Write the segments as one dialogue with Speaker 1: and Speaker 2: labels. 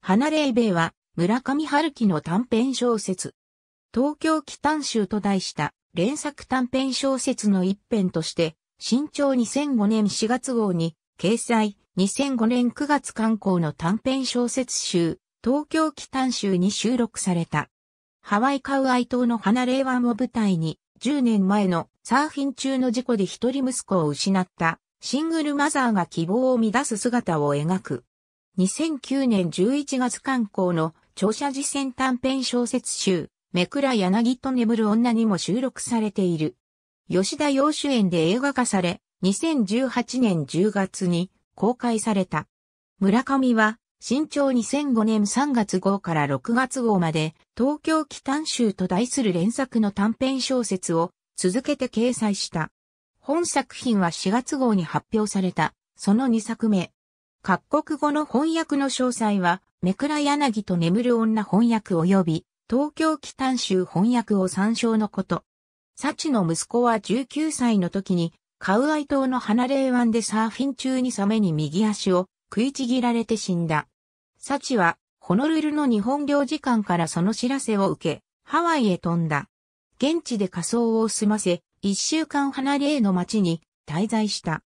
Speaker 1: 花霊米は村上春樹の短編小説。東京北短集と題した連作短編小説の一編として、新潮2005年4月号に掲載、2005年9月刊行の短編小説集、東京北短集に収録された。ハワイカウアイ島の花霊湾を舞台に、10年前のサーフィン中の事故で一人息子を失ったシングルマザーが希望を乱す姿を描く2009年11月刊行の長者実践短編小説集、めくら柳と眠る女にも収録されている。吉田洋主演で映画化され、2018年10月に公開された。村上は、新潮2005年3月号から6月号まで、東京北短集と題する連作の短編小説を続けて掲載した。本作品は4月号に発表された、その2作目、各国語の翻訳の詳細は、めくら柳と眠る女翻訳及び、東京北短州翻訳を参照のこと。サチの息子は19歳の時に、カウアイ島の離れ湾でサーフィン中にサメに右足を食いちぎられて死んだ。サチは、ホノルルの日本領事館からその知らせを受け、ハワイへ飛んだ。現地で仮装を済ませ、一週間離れへの町に滞在した。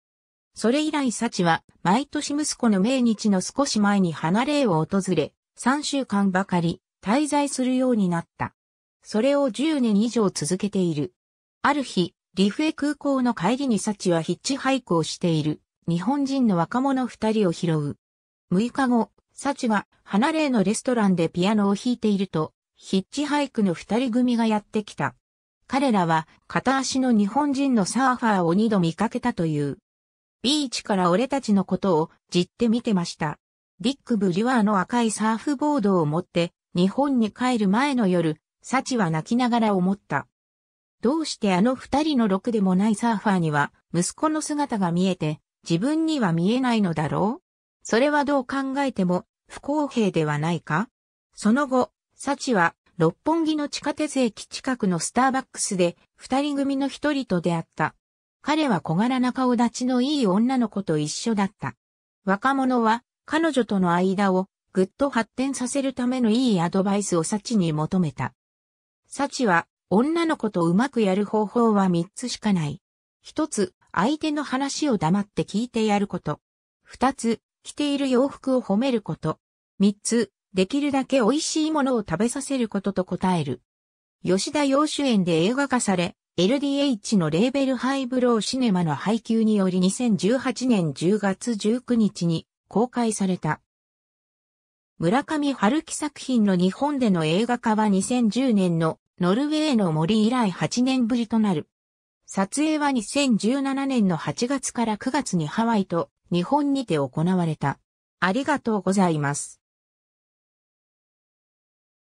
Speaker 1: それ以来サチは毎年息子の命日の少し前に離れを訪れ、3週間ばかり滞在するようになった。それを10年以上続けている。ある日、リフエ空港の帰りにサチはヒッチハイクをしている日本人の若者二人を拾う。6日後、サチが離れのレストランでピアノを弾いていると、ヒッチハイクの二人組がやってきた。彼らは片足の日本人のサーファーを二度見かけたという。ビーチから俺たちのことをじって見てました。ディック・ブリュワーの赤いサーフボードを持って日本に帰る前の夜、サチは泣きながら思った。どうしてあの二人のろくでもないサーファーには息子の姿が見えて自分には見えないのだろうそれはどう考えても不公平ではないかその後、サチは六本木の地下鉄駅近くのスターバックスで二人組の一人と出会った。彼は小柄な顔立ちのいい女の子と一緒だった。若者は彼女との間をぐっと発展させるためのいいアドバイスをサチに求めた。サチは女の子とうまくやる方法は三つしかない。一つ、相手の話を黙って聞いてやること。二つ、着ている洋服を褒めること。三つ、できるだけ美味しいものを食べさせることと答える。吉田洋主演で映画化され、LDH のレーベルハイブローシネマの配給により2018年10月19日に公開された。村上春樹作品の日本での映画化は2010年のノルウェーの森以来8年ぶりとなる。撮影は2017年の8月から9月にハワイと日本にて行われた。ありがとうございます。